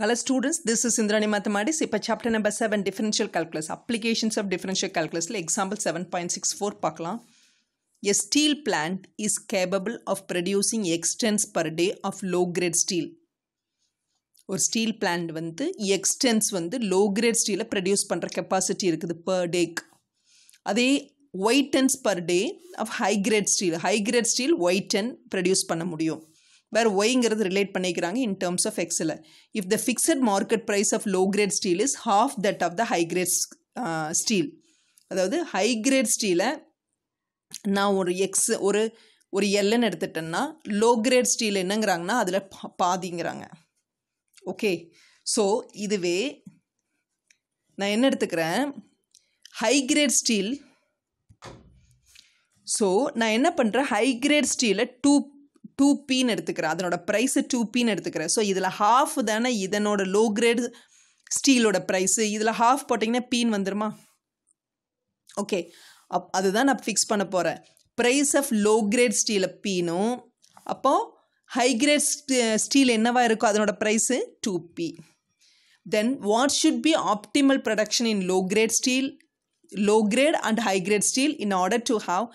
Hello students, this is Indrani Mathematics. இப்போ chapter number 7 differential calculus. Applications of differential calculusல example 7.64 பார்க்கலாம். A steel plant is capable of producing x tons per day of low grade steel. ஒரு steel plant வந்து x tons வந்து low grade ஸ்டீலை produce பண்ணுற capacity இருக்குது per டேக்கு அதே y tons per day of high grade steel high grade steel y ton produce பண்ண முடியும் வேறு ஒய்ங்கிறது ரிலேட் பண்ணிக்கிறாங்க இன் டேர்ம்ஸ் ஆஃப் எக்ஸில் if the fixed market price of low grade steel is half that of the high grade steel அதாவது high grade ஸ்டீலை நான் ஒரு எக்ஸ் ஒரு ஒரு எல்லன்னு எடுத்துட்டேன்னா லோ கிரேட் ஸ்டீல் என்னங்கிறாங்கன்னா அதில் பாதிங்கிறாங்க ஓகே ஸோ இதுவே நான் என்ன எடுத்துக்கிறேன் ஹை கிரேட் ஸ்டீல் ஸோ நான் என்ன பண்ணுறேன் ஹை கிரேட் ஸ்டீலை டூ டூ பின்னு எடுத்துக்கிறேன் அதனோட ப்ரைஸை டூ பின்னு எடுத்துக்கிறேன் ஸோ இதில் ஹாஃப் தானே இதனோட லோ கிரேட் ஸ்டீலோட ப்ரைஸு இதில் ஹாஃப் போட்டிங்கன்னா பீன் வந்துடுமா ஓகே அப் அதுதான் நான் ஃபிக்ஸ் பண்ண போகிறேன் ப்ரைஸ் ஆஃப் லோ கிரேட் ஸ்டீலை பீனும் அப்போது ஹை கிரேட் ஸ்டீல் என்னவா இருக்கோ அதனோட price two p then what should be optimal production in low grade steel low grade and high grade steel in order to have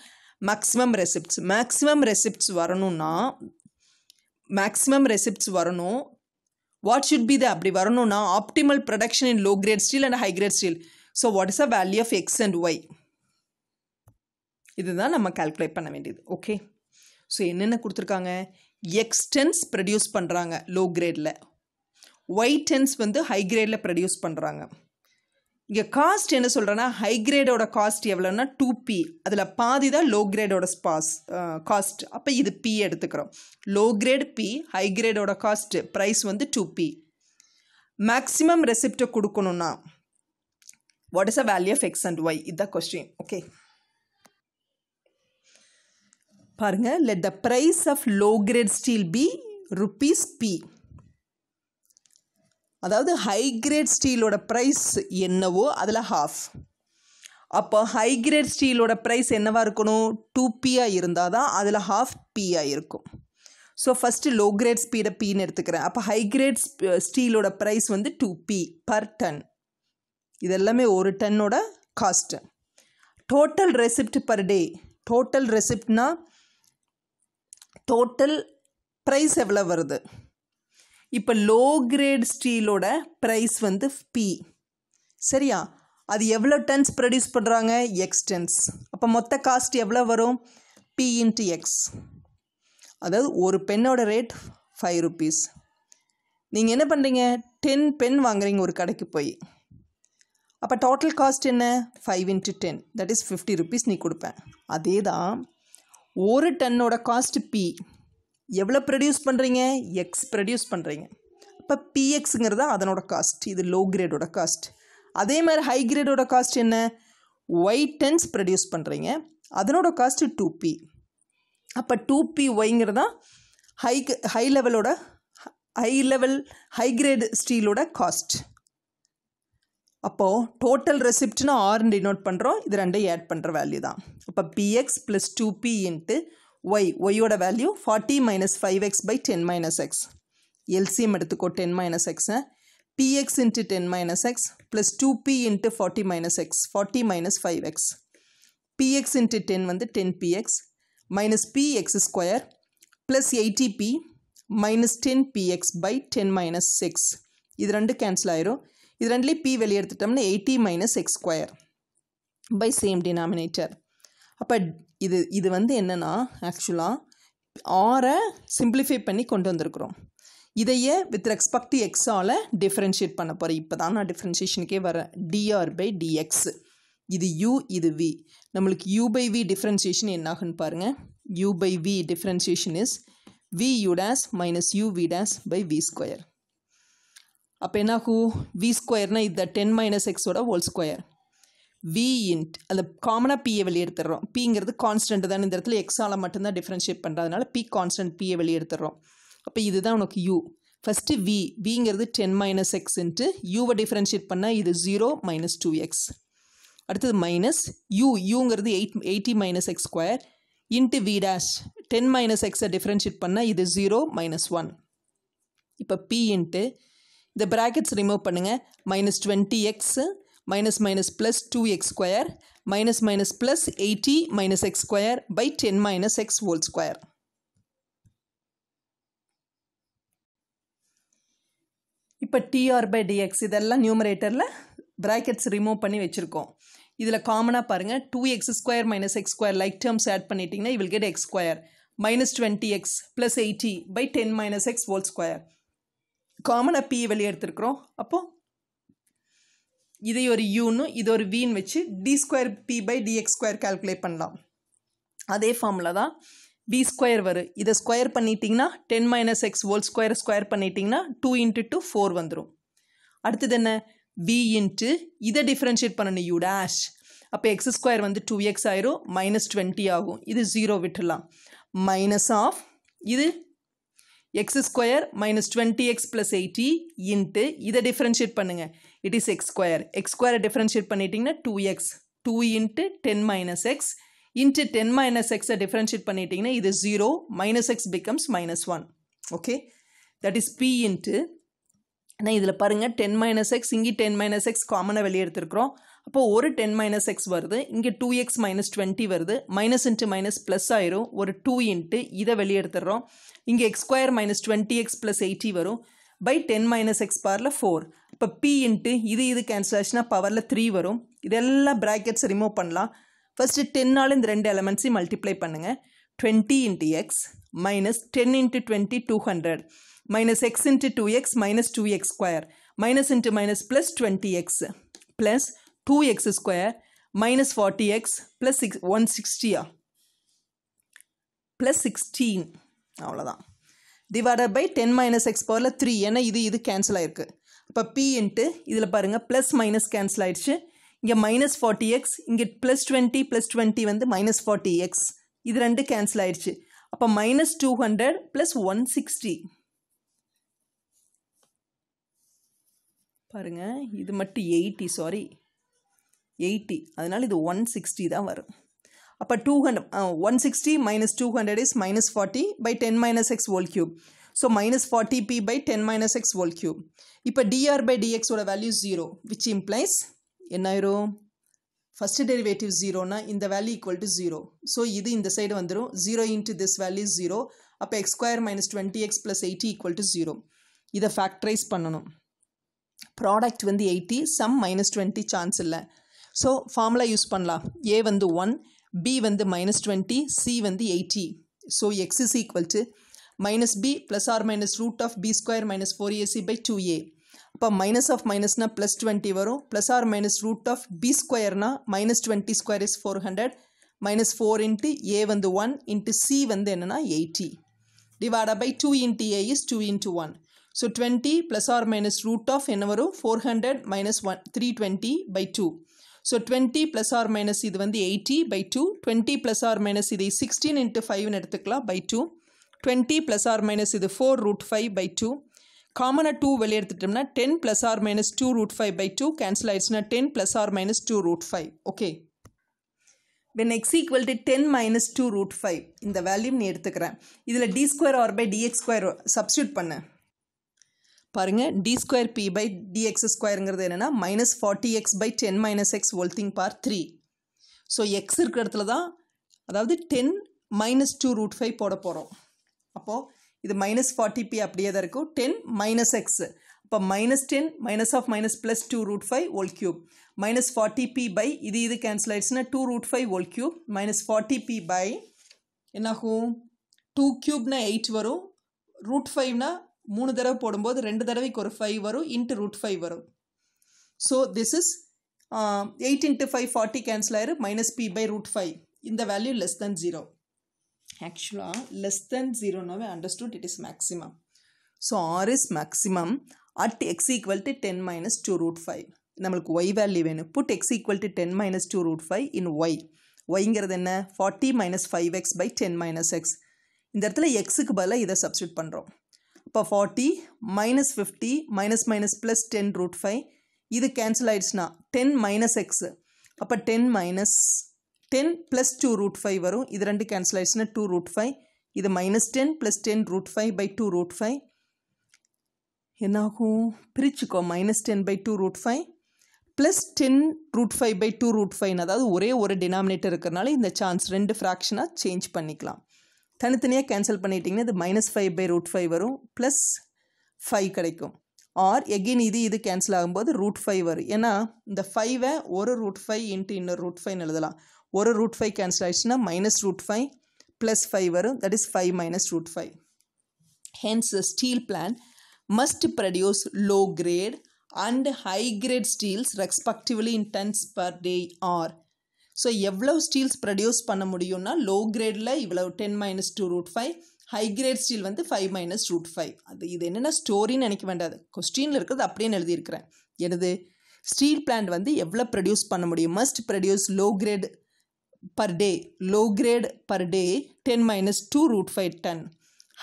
maximum receipts maximum receipts வரணும்னா maximum receipts வரணும் what should be the அப்படி வரணும்னா optimal production in low grade steel and high grade steel so what is a value of x and y இதுதான் நம்ம calculate பண்ண வேண்டியது okay so என்னென்ன கொடுத்துருக்காங்க எக்ஸ்டென்ஸ் ப்ரொடியூஸ் பண்ணுறாங்க லோ கிரேடில் ஒய் டென்ஸ் வந்து ஹை கிரேடில் ப்ரொடியூஸ் பண்ணுறாங்க இங்கே காஸ்ட் என்ன சொல்கிறேன்னா ஹை கிரேடோட காஸ்ட் எவ்வளோன்னா டூ பி அதில் பாதி தான் லோ கிரேடோட ஸ்பாஸ் காஸ்ட் அப்போ இது பி எடுத்துக்கிறோம் லோ கிரேட் பி ஹை கிரேடோட காஸ்ட்டு ப்ரைஸ் வந்து டூ பி மேக்ஸிமம் ரெசிப்டை கொடுக்கணும்னா what is a value of x and y இதுதான் கொஸ்டின் ஓகே பாருங்கள் let the price of low grade steel p rupees p அதாவது ஹை கிரேட் ஸ்டீலோட price என்னவோ அதில் ஹாஃப் அப்போ ஹை கிரேட் ஸ்டீலோட ப்ரைஸ் என்னவாக இருக்கணும் டூ பியாக இருந்தால் தான் அதில் ஹாஃப் பியாக இருக்கும் ஸோ ஃபஸ்ட்டு லோ கிரேட் ஸ்பீடை பின்னு எடுத்துக்கிறேன் அப்போ ஹை கிரேட் ஸ்டீலோட ப்ரைஸ் வந்து டூ பி பர் டன் இதெல்லாமே ஒரு டன்னோட cost total receipt per day total ரெசிப்ட்னா டோட்டல் ப்ரைஸ் எவ்வளோ வருது இப்போ லோ கிரேட் ஸ்டீலோட ப்ரைஸ் வந்து பி சரியா அது எவ்வளோ டன்ஸ் ப்ரொடியூஸ் பண்ணுறாங்க எக்ஸ் டென்ஸ் அப்போ மொத்த காஸ்ட் எவ்வளோ வரும் பி இன்ட்டு எக்ஸ் அதாவது ஒரு பெண்ணோட ரேட் ஃபைவ் ருப்பீஸ் நீங்கள் என்ன பண்ணுறீங்க டென் பென் வாங்குறீங்க ஒரு கடைக்கு போய் அப்போ டோட்டல் காஸ்ட் என்ன five into ten that is fifty rupees நீ கொடுப்பேன் அதே தான் ஒரு டன்னோட காஸ்ட் பி எவ்வளோ ப்ரொடியூஸ் பண்ணுறீங்க எக்ஸ் ப்ரொடியூஸ் பண்ணுறீங்க இப்போ பிஎக்ஸுங்கிறது அதனோட காஸ்ட் இது லோ கிரேடோட காஸ்ட் அதே மாதிரி ஹை கிரேடோட காஸ்ட் என்ன ஒய் டென்ஸ் ப்ரொடியூஸ் பண்ணுறீங்க அதனோட காஸ்ட்டு டூ பி அப்போ டூ பி ஒய்ங்கிறது தான் ஹை ஹை லெவலோட ஹை லெவல் ஹை கிரேடு ஸ்டீலோட காஸ்ட் அப்போது டோட்டல் ரெசிப்ட்னு ஆர்னு டினோட் பண்ணுறோம் இது ரெண்டையும் ஆட் பண்ணுற வேல்யூ தான் அப்போ px plus two p into y ஒய்யோட value forty minus five x by ten minus x LCM எடுத்துக்கோ டென் மைனஸ் எக்ஸை px into 10 minus x plus 2p into 40 minus x 40 minus 5x px into 10 வந்து 10px minus px square plus 80p minus 10px by 10 minus 6 இது ரெண்டு cancel ஆயிரும் இது ரெண்டுலேயும் p வெளியே எடுத்துட்டோம்னா eighty minus x square by same denominator அப்போ இது இது வந்து என்னென்னா ஆக்சுவலாக ஆரை சிம்பிளிஃபை பண்ணி கொண்டு வந்திருக்கிறோம் இதையே வித் ரெஸ்பெக்ட் எக்ஸால் டிஃப்ரென்ஷியேட் பண்ண போகிறேன் இப்போ தான் நான் டிஃப்ரென்ஷியேஷனுக்கே வரேன் டிஆர் பை டிஎக்ஸ் இது யூ இது வி நம்மளுக்கு யூ பை வி டிஃப்ரென்சியேஷன் என்னாகுன்னு பாருங்கள் u by v differentiation is v u dash minus u v dash by v square அப்போ என்னாகும் வி ஸ்கொயர்னால் இந்த டென் மைனஸ் எக்ஸோட ஹோல் ஸ்கொயர் வி இன்ட் அந்த காமனாக பிஏ வெளியெடுத்துடுறோம் பிங்கிறது கான்ஸ்டன்ட் தான் இந்த இடத்துல எக்ஸால் மட்டும்தான் டிஃப்ரென்ஷியேட் பண்ணுறதுனால பி கான்ஸ்டன்ட் பிஏ வெளியெடுத்துடுறோம் அப்போ இதுதான் உனக்கு யூ ஃபஸ்ட்டு வி விங்கிறது டென் மைனஸ் எக்ஸ் இன்ட்டு யூவை டிஃப்ரென்ஷியேட் பண்ணால் இது ஜீரோ மைனஸ் டூ எக்ஸ் அடுத்தது மைனஸ் யூ யூங்கிறது eight eighty minus x square into v dash ten minus எக்ஸை டிஃப்ரென்ஷியேட் பண்ணால் இது ஜீரோ மைனஸ் ஒன் இப்போ பி இன்ட்டு இந்த ப்ராக்கெட்ஸ் ரிமூவ் பண்ணுங்கள் minus twenty x minus minus plus 2x square minus minus plus eighty minus x square by ten minus x whole square இப்போ d R by d x இதெல்லாம் நியூமரேட்டரில் brackets remove பண்ணி வச்சுருக்கோம் இதில் காமனாக பாருங்கள் two x square minus x square like terms add பண்ணிட்டீங்கன்னா we'll get x square minus twenty x plus eighty by ten minus x whole square காமனாக பி வெளியே எடுத்துருக்குறோம் அப்போது இதை ஒரு யூன்னு இது ஒரு வீன் வச்சு d square B by d x square calculate பண்ணலாம் அதே ஃபார்மில் தான் பி ஸ்கொயர் வரும் இதை ஸ்கொயர் பண்ணிட்டீங்கன்னா ten minus x whole square square பண்ணிட்டீங்கன்னா டூ இன்ட்டு டூ ஃபோர் வந்துடும் அடுத்தது என்ன பி இன்ட்டு இதை டிஃப்ரென்ஷியேட் பண்ணணும் யூ டேஷ் அப்போ எக்ஸ் ஸ்கொயர் வந்து டூ எக்ஸ் ஆயிரும் மைனஸ் டுவெண்ட்டி ஆகும் இது ஜீரோ விட்டுடலாம் மைனஸ் ஆஃப் இது x square minus twenty x plus eighty into இதை டிஃப்ரென்ஷியேட் பண்ணுங்கள் it is x square x ஸ்கொயரை டிஃப்ரென்ஷியேட் பண்ணிட்டீங்கன்னா two x two into ten minus x into ten minus எக்ஸை டிஃப்ரென்ஷியேட் பண்ணிட்டீங்கன்னா இது zero minus x becomes minus one okay that is p into ஆனால் இதில் பாருங்கள் டென் மைனஸ் எக்ஸ் இங்கே ten minus x காமனாக வெளியே எடுத்துருக்குறோம் அப்போது ஒரு டென் மைனஸ் எக்ஸ் வருது இங்கே டூ எக்ஸ் மைனஸ் டுவெண்ட்டி வருது மைனஸ் இன்ட்டு மைனஸ் ப்ளஸ் ஆயிரும் ஒரு டூ இன்ட்டு இதை வெளியெடுத்துடுறோம் இங்கே x square minus twenty x plus eighty வரும் பை டென் மைனஸ் எக்ஸ் பாரில் ஃபோர் இப்போ பி இன்ட்டு இது இது கேன்சல் ஆச்சுன்னா பவரில் த்ரீ வரும் இதெல்லாம் ப்ராக்கெட்ஸ் ரிமூவ் பண்ணலாம் ஃபஸ்ட்டு டென்னால் இந்த ரெண்டு எலமெண்ட்ஸையும் மல்டிப்ளை பண்ணுங்கள் twenty into x minus ten into twenty two hundred minus x into two x minus two x square minus into minus plus twenty x plus two x square minus forty x plus six one சிக்ஸ்டியா plus sixteen அவ்வளோதான் divide by ten minus x பவரில் three ஏன்னா இது இது cancel ஆகிருக்கு அப்போ B into இதில் பாருங்கள் ப்ளஸ் மைனஸ் கேன்சல் ஆகிடுச்சு இங்கே மைனஸ் ஃபார்ட்டி எக்ஸ் இங்கே ப்ளஸ் டுவெண்ட்டி ப்ளஸ் டுவெண்ட்டி வந்து மைனஸ் ஃபார்ட்டி எக்ஸ் இது ரெண்டு கேன்சல் ஆகிடுச்சு அப்போ minus two hundred plus one sixty பாருங்கள் இது மட்டும் எயிட்டி சாரி எயிட்டி அதனால் இது ஒன் சிக்ஸ்டி தான் வரும் அப்போ two hundred one sixty minus two hundred is minus forty by ten minus x whole cube so minus forty P by ten minus x whole cube இப்போ d R by டிஎக்ஸோட value zero which implies என்ன ஆயிரும் first derivative ஜீரோனா இந்த value equal to zero so இது இந்த side வந்துடும் zero into this value zero அப்போ x square minus twenty x plus eighty equal to zero இதை ஃபேக்டரைஸ் பண்ணணும் ப்ராடக்ட் வந்து eighty sum minus twenty chance இல்லை ஸோ ஃபார்முலா யூஸ் பண்ணலாம் a வந்து ஒன் பி வந்து மைனஸ் டுவெண்ட்டி சி வந்து eighty so x is equal to minus b plus or minus root of b square minus four a c by two a அப்போ minus of மைனஸ்னால் plus twenty வரும் plus or minus root of b ஸ்கொயர்னா minus twenty square is four hundred minus four into a வந்து one into c வந்து என்னென்னா eighty divided by two into a is two into one so twenty plus or minus root of என்ன வரும் four hundred minus one three twenty by two so twenty plus or minus இது வந்து eighty by two twenty plus or minus இதை sixteen into ஃபைவ்னு எடுத்துக்கலாம் by two twenty plus or minus இது four root five by two காமனாக two வெளியே எடுத்துட்டோம்னா ten plus or minus two root five by two cancel ஆயிடுச்சுன்னா ten plus or minus two root five okay when x equal to ten minus two root five இந்த வேல்யூம் நீ எடுத்துக்கிறேன் இதில் d square R by d x square substitute பண்ணேன் பாருங்கள் d square B by d x ஸ்கொயருங்கிறது என்னென்னா minus forty x by ten minus x whole thing power three so x இருக்கிற இடத்துல தான் அதாவது ten minus two root five போட போகிறோம் அப்போது இது மைனஸ் ஃபார்ட்டி பி அப்படியே தான் இருக்கும் டென் மைனஸ் எக்ஸ் அப்போ minus ten minus of minus plus two root five whole cube minus forty P by இது இது கேன்சல் ஆயிடுச்சுன்னா two root five whole cube minus forty P by என்னாகும் two க்யூப்னா eight வரும் ரூட் ஃபைவ்னா மூணு தடவை போடும்போது ரெண்டு தடவைக்கு ஒரு ஃபைவ் வரும் இன்ட்டு ரூட் ஃபைவ் வரும் so this is eight into five forty cancel ஆயிரு minus P by root five இந்த வேல்யூ லெஸ் தென் ஜீரோ ஆக்சுவலாக லெஸ் தென் ஜீரோனாவே understood it is maximum so R is maximum at x equal to ten minus two root five நம்மளுக்கு y value வேணும் put x equal to ten minus two root five in y ஒய்ங்கிறது என்ன forty minus five x by ten minus x இந்த இடத்துல எக்ஸுக்கு பதிலாக இதை substitute பண்ணுறோம் இப்போ forty minus fifty minus minus plus ten root five இது கேன்சல் ஆயிடுச்சுன்னா டென் மைனஸ் எக்ஸு அப்போ ten minus ten plus two root five வரும் இது ரெண்டு கேன்சல் ஆயிடுச்சுன்னா டூ ரூட் ஃபைவ் இது minus ten plus ten root five by two root five என்னாகும் பிரிச்சுக்கோ minus ten by two root five plus ten root five by two root five அதாவது ஒரே ஒரு டினாமினேட்டர் இருக்கிறனால இந்த சான்ஸ் ரெண்டு ஃப்ராக்ஷனாக சேஞ்ச் பண்ணிக்கலாம் தனித்தனியாக கேன்சல் பண்ணிட்டிங்கன்னா இது minus five by root five வரும் ப்ளஸ் ஃபைவ் கிடைக்கும் ஆர் எகெயின் இது இது கேன்சல் ஆகும்போது ரூட் ஃபைவ் வரும் ஏன்னா இந்த ஃபைவை ஒரு ரூட் ஃபைவ் இன்ட்டு இன்னொரு ரூட் ஃபைவ் எழுதலாம் ஒரு ரூட் ஃபைவ் கேன்சல் ஆகிடுச்சுன்னா minus root five plus five வரும் that is five minus root five hence the steel plan must produce low grade and high grade steels respectively in tens per day R so எவ்வளவு steels produce பண்ண முடியும்னா low கிரேடில் இவ்வளவு ten minus two root five high grade steel வந்து five minus root five அது இது என்னென்னா ஸ்டோரின்னு நினைக்க வேண்டாது கொஸ்டினில் இருக்கிறது அப்படியே எழுதியிருக்கிறேன் எனது ஸ்டீல் பிளான்ட் வந்து எவ்வளோ ப்ரொடியூஸ் பண்ண முடியும் must produce low grade per day low grade per day ten minus two root five ten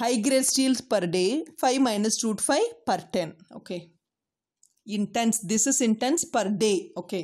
high grade steels per day five minus root five per ten okay in tens this is in tens per day okay